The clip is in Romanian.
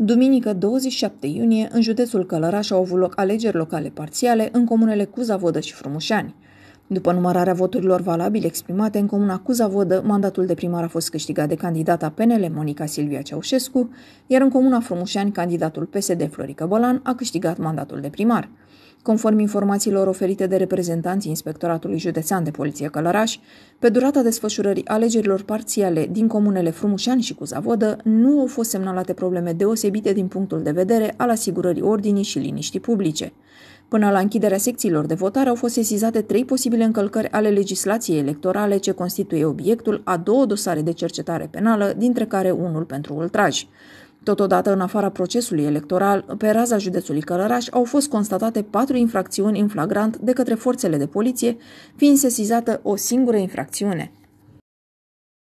Duminică 27 iunie, în județul Călăraș au avut loc alegeri locale parțiale în comunele Cuza-Vodă și Frumușani. După numărarea voturilor valabile exprimate în comuna Cuza-Vodă, mandatul de primar a fost câștigat de candidata PNL Monica Silvia Ceaușescu, iar în comuna Frumușani, candidatul PSD Florica Bolan a câștigat mandatul de primar. Conform informațiilor oferite de reprezentanții Inspectoratului Județean de Poliție Călăraș, pe durata desfășurării alegerilor parțiale din comunele Frumușani și Cuzavodă, nu au fost semnalate probleme deosebite din punctul de vedere al asigurării ordinii și liniștii publice. Până la închiderea secțiilor de votare au fost sesizate trei posibile încălcări ale legislației electorale ce constituie obiectul a două dosare de cercetare penală, dintre care unul pentru ultraj. Totodată, în afara procesului electoral, pe raza județului Călăraș au fost constatate patru infracțiuni în flagrant de către forțele de poliție, fiind sesizată o singură infracțiune.